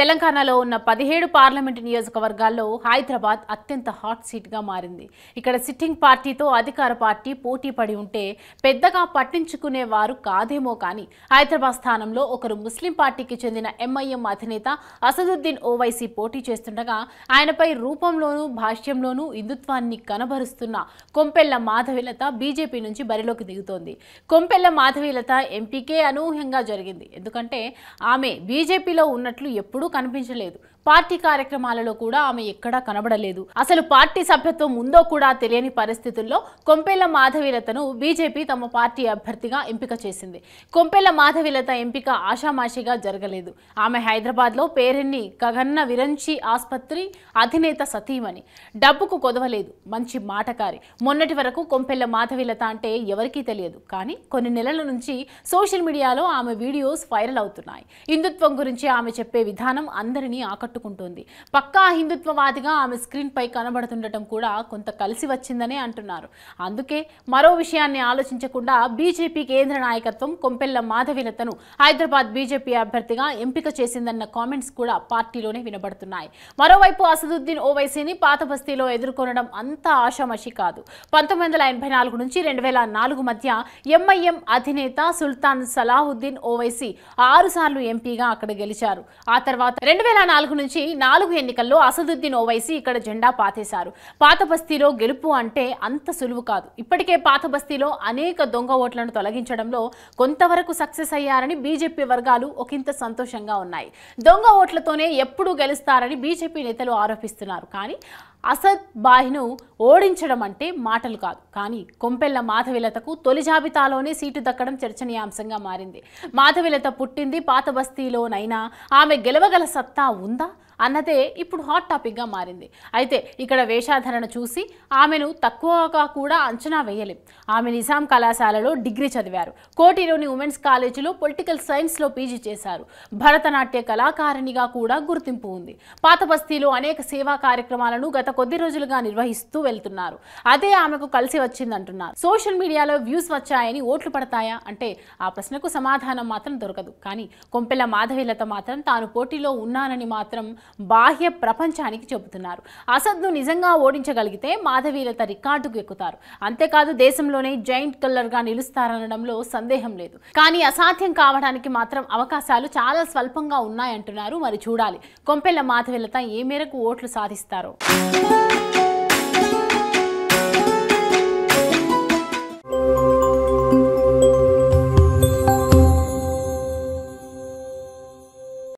తెలంగాణలో ఉన్న పదిహేడు పార్లమెంటు నియోజకవర్గాల్లో హైదరాబాద్ అత్యంత హాట్ సీట్గా మారింది ఇక్కడ సిట్టింగ్ పార్టీతో అధికార పార్టీ పోటీ పడి ఉంటే పెద్దగా పట్టించుకునేవారు కాదేమో కానీ హైదరాబాద్ స్థానంలో ఒకరు ముస్లిం పార్టీకి చెందిన ఎంఐఎం అధినేత అసదుద్దీన్ ఓవైసీ పోటీ చేస్తుండగా ఆయనపై రూపంలోనూ భాష్యంలోనూ హిందుత్వాన్ని కనబరుస్తున్న కొంపెల్ల మాధవీలత బీజేపీ నుంచి బరిలోకి దిగుతోంది కొంపెల్ల మాధవీలత ఎంపీకే అనూహ్యంగా జరిగింది ఎందుకంటే ఆమె బీజేపీలో ఉన్నట్లు ఎప్పుడు ఎప్పుడూ కనిపించలేదు పార్టీ కార్యక్రమాలలో కూడా ఆమె ఎక్కడా కనబడలేదు అసలు పార్టీ సభ్యత్వం ఉందో కూడా తెలియని పరిస్థితుల్లో కొంపెల్ల మాధవీలతను బీజేపీ తమ పార్టీ అభ్యర్థిగా ఎంపిక చేసింది కొంపెల్ల మాధవీలత ఎంపిక ఆషామాషిగా జరగలేదు ఆమె హైదరాబాద్లో పేరెన్ని గగన్న విరంచి ఆసుపత్రి అధినేత సతీమణి డబ్బుకు కొదవలేదు మంచి మాటకారి మొన్నటి వరకు కొంపెల్ల మాధవీలత అంటే ఎవరికీ తెలియదు కానీ కొన్ని నెలల నుంచి సోషల్ మీడియాలో ఆమె వీడియోస్ వైరల్ అవుతున్నాయి హిందుత్వం గురించి ఆమె చెప్పే విధానం అందరినీ ఆకట్టు పట్టుకుంటుంది పక్కా హిందుత్వవాదిగా ఆమె స్క్రీన్పై కనబడుతుండటం కూడా కొంత కలిసి వచ్చిందనే అంటున్నారు అందుకే మరో విషయాన్ని ఆలోచించకుండా బీజేపీ కేంద్ర నాయకత్వం కొంపెల్ల మాధవీలతను హైదరాబాద్ బీజేపీ అభ్యర్థిగా ఎంపిక చేసిందన్న కామెంట్స్ కూడా పార్టీలోనే వినబడుతున్నాయి మరోవైపు అసదుద్దీన్ ఓవైసీని పాత బస్తీలో ఎదుర్కొనడం అంత ఆషామషి కాదు పంతొమ్మిది వందల ఎనభై నాలుగు నుంచి రెండు వేల నాలుగు మధ్య ఎంఐఎం అధినేత సుల్తాన్ సలాహుద్దీన్ ఓవైసీ ఆరుసార్లు ఎంపీగా అక్కడ గెలిచారు ఆ తర్వాత రెండు వేల నాలుగు నుంచి నాలుగు ఎన్నికల్లో అసదుద్దీన్ ఓవైసీ ఇక్కడ జెండా పాతేశారు పాత బస్తీలో గెలుపు అంటే అంత సులువు కాదు ఇప్పటికే పాత బస్తీలో అనేక దొంగ ఓట్లను తొలగించడంలో కొంతవరకు సక్సెస్ అయ్యారని బీజేపీ వర్గాలు ఒకంత సంతోషంగా ఉన్నాయి దొంగ ఓట్లతోనే ఎప్పుడూ గెలుస్తారని బీజేపీ నేతలు ఆరోపిస్తున్నారు కానీ అసద్ బాహిను ఓడించడం అంటే మాటలు కాదు కానీ కొంపెల్ల మాధవిలతకు తొలి జాబితాలోనే సీటు దక్కడం చర్చనీయాంశంగా మారింది మాధవిలత పుట్టింది పాత బస్తీలోనైనా ఆమె గెలవగల సత్తా ఉందా అన్నదే ఇప్పుడు హాట్ టాపిక్గా మారింది అయితే ఇక్కడ వేషాధరణ చూసి ఆమెను తక్కువగా కూడా అంచనా వేయలేం ఆమె నిజాం కళాశాలలో డిగ్రీ చదివారు కోటిలోని ఉమెన్స్ కాలేజీలో పొలిటికల్ సైన్స్లో పీజీ చేశారు భరతనాట్య కళాకారిణిగా కూడా గుర్తింపు ఉంది పాత బస్తీలో అనేక సేవా కార్యక్రమాలను గత కొద్ది రోజులుగా నిర్వహిస్తూ వెళ్తున్నారు అదే ఆమెకు కలిసి వచ్చింది అంటున్నారు సోషల్ మీడియాలో వ్యూస్ వచ్చాయని ఓట్లు పడతాయా అంటే ఆ ప్రశ్నకు సమాధానం మాత్రం దొరకదు కానీ కొంపెల మాధవీలత మాత్రం తాను పోటీలో ఉన్నానని మాత్రం బాహ్య ప్రపంచానికి చెబుతున్నారు అసద్ను నిజంగా ఓడించగలిగితే మాధవీలత రికార్డుకు ఎక్కుతారు అంతేకాదు దేశంలోనే జాయింట్ కల్లర్ గా నిలుస్తారనడంలో సందేహం లేదు కానీ అసాధ్యం కావడానికి మాత్రం అవకాశాలు చాలా స్వల్పంగా ఉన్నాయంటున్నారు మరి చూడాలి కొంపెల్ల మాధవీలత ఏ మేరకు ఓట్లు సాధిస్తారో Thank you.